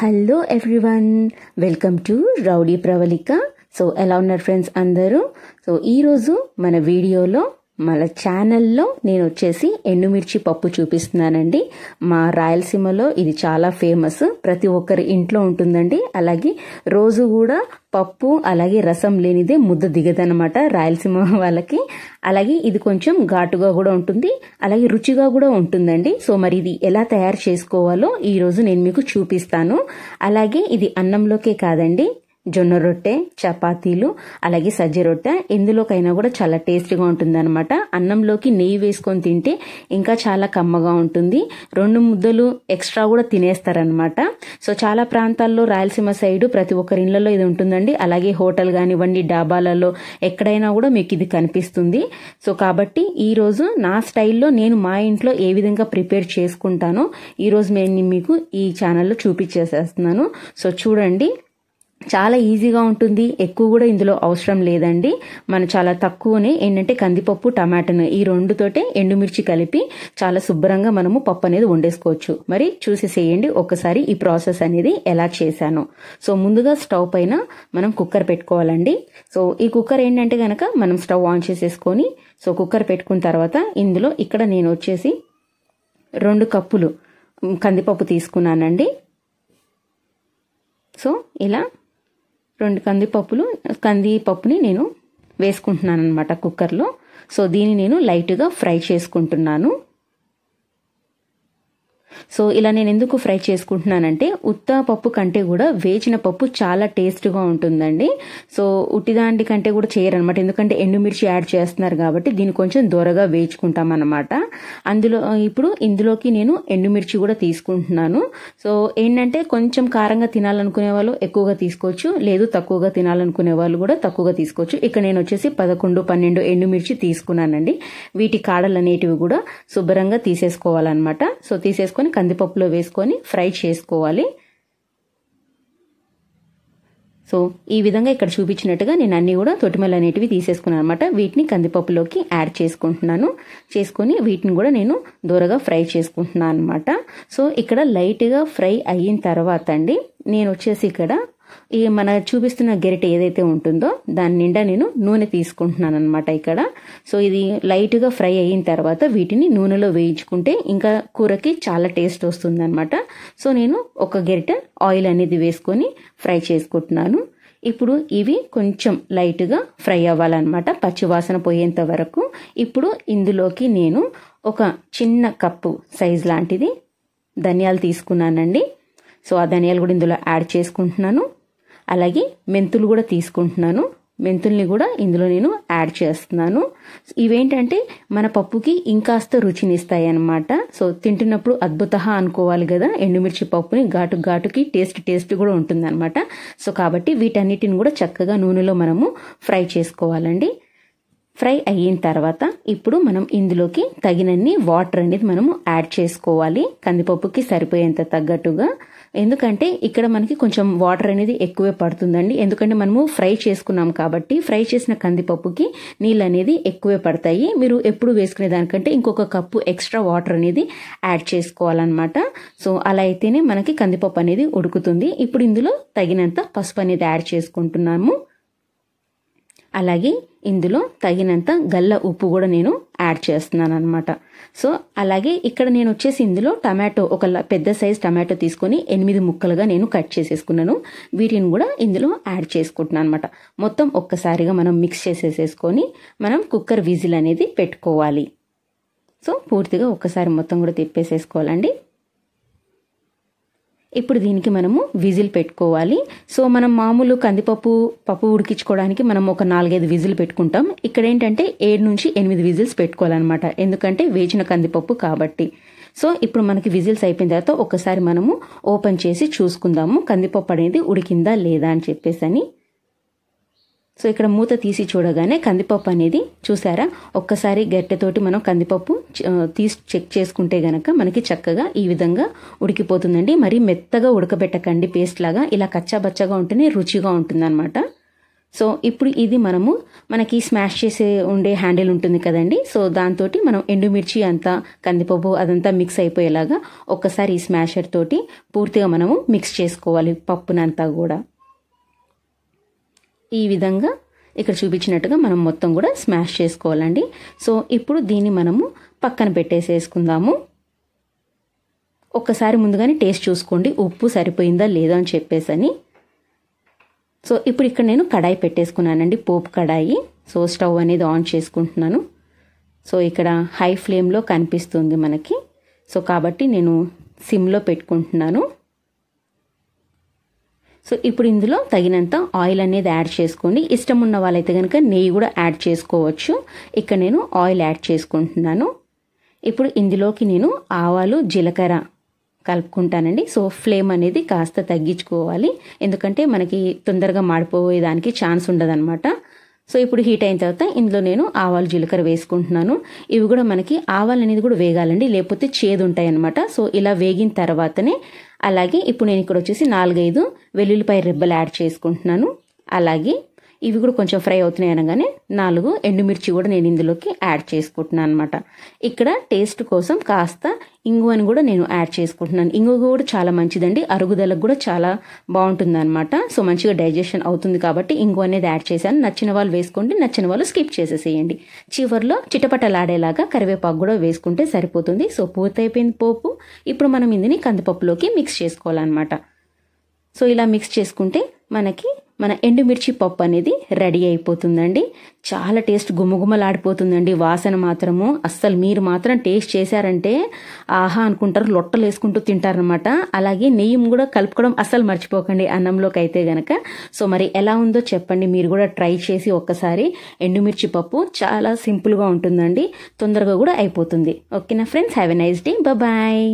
hello everyone welcome to rowdy Pravalika so ఎలా ఉన్నారు friends అందరూ సో ఈరోజు మన వీడియోలో మన ఛానల్లో నేను వచ్చేసి ఎండుమిర్చి పప్పు చూపిస్తున్నానండి మా రాయలసీమలో ఇది చాలా ఫేమస్ ప్రతి ఒక్కరి ఇంట్లో ఉంటుందండి అలాగే రోజు కూడా పప్పు అలాగే రసం లేనిదే ముద్ద దిగదనమాట రాయలసీమ వాళ్ళకి అలాగే ఇది కొంచెం ఘాటుగా కూడా ఉంటుంది అలాగే రుచిగా కూడా ఉంటుందండి సో మరి ఇది ఎలా తయారు చేసుకోవాలో ఈరోజు నేను మీకు చూపిస్తాను అలాగే ఇది అన్నంలోకే కాదండి జొన్న రొట్టె చపాతీలు అలాగే సజ్జ రొట్టె ఎందులోకైనా కూడా చాలా టేస్టీగా అనమాట అన్నంలోకి నెయ్యి వేసుకొని తింటే ఇంకా చాలా కమ్మగా ఉంటుంది రెండు ముద్దలు ఎక్స్ట్రా కూడా తినేస్తారనమాట సో చాలా ప్రాంతాల్లో రాయలసీమ సైడ్ ప్రతి ఒక్కరి ఇళ్లలో ఇది ఉంటుందండి అలాగే హోటల్ కానివ్వండి డాబాలలో ఎక్కడైనా కూడా మీకు ఇది కనిపిస్తుంది సో కాబట్టి ఈరోజు నా స్టైల్లో నేను మా ఇంట్లో ఏ విధంగా ప్రిపేర్ చేసుకుంటానో ఈరోజు నేను మీకు ఈ ఛానల్లో చూపించేసేస్తున్నాను సో చూడండి చాలా ఈజీగా ఉంటుంది ఎక్కువ కూడా ఇందులో అవసరం లేదండి మనం చాలా తక్కువనే ఏంటంటే కందిపప్పు టమాటాను ఈ రెండుతోటే ఎండుమిర్చి కలిపి చాలా శుభ్రంగా మనము పప్పు అనేది వండేసుకోవచ్చు మరి చూసేసేయండి ఒకసారి ఈ ప్రాసెస్ అనేది ఎలా చేశాను సో ముందుగా స్టవ్ పైన మనం కుక్కర్ పెట్టుకోవాలండి సో ఈ కుక్కర్ ఏంటంటే కనుక మనం స్టవ్ ఆన్ చేసేసుకొని సో కుక్కర్ పెట్టుకున్న తర్వాత ఇందులో ఇక్కడ నేను వచ్చేసి రెండు కప్పులు కందిపప్పు తీసుకున్నానండి సో ఇలా రెండు కందిపప్పులు కందిపప్పుని నేను వేసుకుంటున్నాను అనమాట కుక్కర్లో సో దీన్ని నేను లైట్గా ఫ్రై చేసుకుంటున్నాను సో ఇలా నేను ఎందుకు ఫ్రై చేసుకుంటున్నానంటే ఉత్త పప్పు కంటే కూడా వేచిన పప్పు చాలా టేస్ట్గా ఉంటుందండి సో ఉట్టిదాండి కంటే కూడా చేయరనమాట ఎందుకంటే ఎండుమిర్చి యాడ్ చేస్తున్నారు కాబట్టి దీన్ని కొంచెం దొరగా వేయించుకుంటాం అనమాట అందులో ఇప్పుడు ఇందులోకి నేను ఎండుమిర్చి కూడా తీసుకుంటున్నాను సో ఏంటంటే కొంచెం కారంగా తినాలనుకునే వాళ్ళు ఎక్కువగా తీసుకోవచ్చు లేదు తక్కువగా తినాలనుకునే వాళ్ళు కూడా తక్కువగా తీసుకోవచ్చు ఇక్కడ నేను వచ్చేసి పదకొండు పన్నెండు ఎండుమిర్చి తీసుకున్నానండి వీటి కాడలు అనేటివి కూడా శుభ్రంగా తీసేసుకోవాలన్నమాట సో తీసేసుకో వేసుకొని కందిపప్పులో వేసుకొని ఫ్రై చేసుకోవాలి సో ఈ విధంగా ఇక్కడ చూపించినట్టుగా నేను అన్నీ కూడా తొటిమలు అనేటివి తీసేసుకున్నాను అనమాట వీటిని కందిపప్పులోకి యాడ్ చేసుకుంటున్నాను చేసుకొని వీటిని కూడా నేను దూరగా ఫ్రై చేసుకుంటున్నాను అనమాట సో ఇక్కడ లైట్గా ఫ్రై అయిన తర్వాత అండి నేను వచ్చేసి ఇక్కడ ఈ మన చూపిస్తున్న గెరిట ఏదైతే ఉంటుందో దాని నిండా నేను నూనె తీసుకుంటున్నాను అనమాట ఇక్కడ సో ఇది లైట్గా ఫ్రై అయిన తర్వాత వీటిని నూనెలో వేయించుకుంటే ఇంకా కూరకి చాలా టేస్ట్ వస్తుంది సో నేను ఒక గెరిట ఆయిల్ అనేది వేసుకొని ఫ్రై చేసుకుంటున్నాను ఇప్పుడు ఇవి కొంచెం లైట్గా ఫ్రై అవ్వాలన్నమాట పచ్చివాసన పోయేంత వరకు ఇప్పుడు ఇందులోకి నేను ఒక చిన్న కప్పు సైజ్ లాంటిది ధనియాలు తీసుకున్నానండి సో ఆ ధనియాలు కూడా ఇందులో యాడ్ చేసుకుంటున్నాను అలాగే మెంతులు కూడా తీసుకుంటున్నాను మెంతుల్ని కూడా ఇందులో నేను యాడ్ చేస్తున్నాను ఇవేంటంటే మన పప్పుకి ఇంకాస్త రుచినిస్తాయి అనమాట సో తింటున్నప్పుడు అద్భుత అనుకోవాలి కదా ఎండుమిర్చి పప్పుని ఘాటు ఘాటుకి టేస్ట్ టేస్ట్ కూడా ఉంటుందన్నమాట సో కాబట్టి వీటన్నిటిని కూడా చక్కగా నూనెలో మనము ఫ్రై చేసుకోవాలండి ఫ్రై అయిన తర్వాత ఇప్పుడు మనం ఇందులోకి తగినన్ని వాటర్ అనేది మనము యాడ్ చేసుకోవాలి కందిపప్పుకి సరిపోయేంత తగ్గట్టుగా ఎందుకంటే ఇక్కడ మనకి కొంచెం వాటర్ అనేది ఎక్కువే పడుతుందండి ఎందుకంటే మనము ఫ్రై చేసుకున్నాం కాబట్టి ఫ్రై చేసిన కందిపప్పుకి నీళ్ళు అనేది ఎక్కువే పడతాయి మీరు ఎప్పుడు వేసుకునే దానికంటే ఇంకొక కప్పు ఎక్స్ట్రా వాటర్ అనేది యాడ్ చేసుకోవాలన్నమాట సో అలా అయితేనే మనకి కందిపప్పు అనేది ఉడుకుతుంది ఇప్పుడు ఇందులో తగినంత పసుపు అనేది యాడ్ చేసుకుంటున్నాము అలాగే ఇందులో తగినంత గల్ల ఉప్పు కూడా నేను యాడ్ చేస్తున్నాను అనమాట సో అలాగే ఇక్కడ నేను వచ్చేసి ఇందులో టమాటో ఒక పెద్ద సైజ్ టమాటో తీసుకొని ఎనిమిది ముక్కలుగా నేను కట్ చేసేసుకున్నాను వీటిని కూడా ఇందులో యాడ్ చేసుకుంటున్నాను అనమాట మొత్తం ఒక్కసారిగా మనం మిక్స్ చేసేసేసుకొని మనం కుక్కర్ విజిల్ అనేది పెట్టుకోవాలి సో పూర్తిగా ఒక్కసారి మొత్తం కూడా తిప్పేసేసుకోవాలండి ఇప్పుడు దీనికి మనము విజిల్ పెట్టుకోవాలి సో మనం మామూలు కందిపప్పు పప్పు ఉడికించుకోవడానికి మనం ఒక నాలుగైదు విజిల్ పెట్టుకుంటాం ఇక్కడ ఏంటంటే ఏడు నుంచి ఎనిమిది విజిల్స్ పెట్టుకోవాలన్నమాట ఎందుకంటే వేచిన కందిపప్పు కాబట్టి సో ఇప్పుడు మనకి విజిల్స్ అయిపోయిన తర్వాత ఒకసారి మనము ఓపెన్ చేసి చూసుకుందాము కందిపప్పు అనేది ఉడికిందా లేదా అని చెప్పేసి అని సో ఇక్కడ మూత తీసి చూడగానే కందిపప్పు అనేది చూసారా ఒక్కసారి గట్టెతోటి మనం కందిపప్పు తీసి చెక్ చేసుకుంటే గనక మనకి చక్కగా ఈ విధంగా ఉడికిపోతుందండి మరి మెత్తగా ఉడకబెట్టకండి పేస్ట్ లాగా ఇలా కచ్చాబచ్చగా ఉంటేనే రుచిగా ఉంటుందన్నమాట సో ఇప్పుడు ఇది మనము మనకి స్మాష్ చేసే ఉండే హ్యాండిల్ ఉంటుంది కదండి సో దాంతో మనం ఎండుమిర్చి అంతా కందిపప్పు అదంతా మిక్స్ అయిపోయేలాగా ఒక్కసారి ఈ స్మాషర్ తోటి పూర్తిగా మనము మిక్స్ చేసుకోవాలి పప్పునంతా కూడా ఈ విధంగా ఇక్కడ చూపించినట్టుగా మనం మొత్తం కూడా స్మాష్ చేసుకోవాలండి సో ఇప్పుడు దీన్ని మనము పక్కన పెట్టేసేసుకుందాము ఒక్కసారి ముందుగానే టేస్ట్ చూసుకోండి ఉప్పు సరిపోయిందా లేదా అని చెప్పేసి అని సో ఇప్పుడు ఇక్కడ నేను కడాయి పెట్టేసుకున్నానండి పోపు కడాయి సో స్టవ్ అనేది ఆన్ చేసుకుంటున్నాను సో ఇక్కడ హై ఫ్లేమ్లో కనిపిస్తుంది మనకి సో కాబట్టి నేను సిమ్లో పెట్టుకుంటున్నాను సో ఇప్పుడు ఇందులో తగినంత ఆయిల్ అనేది యాడ్ చేసుకోండి ఇష్టం ఉన్న వాళ్ళైతే కనుక నెయ్యి కూడా యాడ్ చేసుకోవచ్చు ఇక్కడ నేను ఆయిల్ యాడ్ చేసుకుంటున్నాను ఇప్పుడు ఇందులోకి నేను ఆవాలు జీలకర్ర కలుపుకుంటానండి సో ఫ్లేమ్ అనేది కాస్త తగ్గించుకోవాలి ఎందుకంటే మనకి తొందరగా మాడిపోయేదానికి ఛాన్స్ ఉండదన్నమాట సో ఇప్పుడు హీట్ అయిన తర్వాత ఇందులో నేను ఆవాలు జీలకర్ర వేసుకుంటున్నాను ఇవి కూడా మనకి ఆవాలు అనేది కూడా వేగాలండి లేకపోతే చేదు ఉంటాయి అనమాట సో ఇలా వేగిన తర్వాతనే అలాగే ఇప్పుడు నేను ఇక్కడ వచ్చేసి నాలుగైదు వెల్లుల్లిపాయ రెబ్బలు యాడ్ చేసుకుంటున్నాను అలాగే ఇవి కూడా కొంచెం ఫ్రై అవుతున్నాయి అనగానే నాలుగు ఎండుమిర్చి కూడా నేను ఇందులోకి యాడ్ చేసుకుంటున్నాను అనమాట ఇక్కడ టేస్ట్ కోసం కాస్త ఇంగువని కూడా నేను యాడ్ చేసుకుంటున్నాను ఇంగువ కూడా చాలా మంచిదండి అరుగుదలకు కూడా చాలా బాగుంటుంది అనమాట సో మంచిగా డైజెషన్ అవుతుంది కాబట్టి ఇంగువ అనేది యాడ్ చేశాను నచ్చిన వాళ్ళు వేసుకోండి నచ్చిన వాళ్ళు స్కిప్ చేసేసేయండి చివరిలో చిటపటలాడేలాగా కరివేపాకు కూడా వేసుకుంటే సరిపోతుంది సో పూర్తయిపోయింది పోపు ఇప్పుడు మనం ఇందుని కందిపప్పులోకి మిక్స్ చేసుకోవాలన్నమాట సో ఇలా మిక్స్ చేసుకుంటే మనకి మన ఎండుమిర్చి పప్పు అనేది రెడీ అయిపోతుందండి చాలా టేస్ట్ గుమగుమలాడిపోతుందండి వాసన మాత్రము అస్సలు మీరు మాత్రం టేస్ట్ చేశారంటే ఆహా అనుకుంటారు లొట్టలు వేసుకుంటూ తింటారనమాట అలాగే నెయ్యి కూడా కలుపుకోవడం అస్సలు మర్చిపోకండి అన్నంలోకి అయితే గనక సో మరి ఎలా ఉందో చెప్పండి మీరు కూడా ట్రై చేసి ఒక్కసారి ఎండుమిర్చి పప్పు చాలా సింపుల్గా ఉంటుందండి తొందరగా కూడా అయిపోతుంది ఓకేనా friends have a nice day bye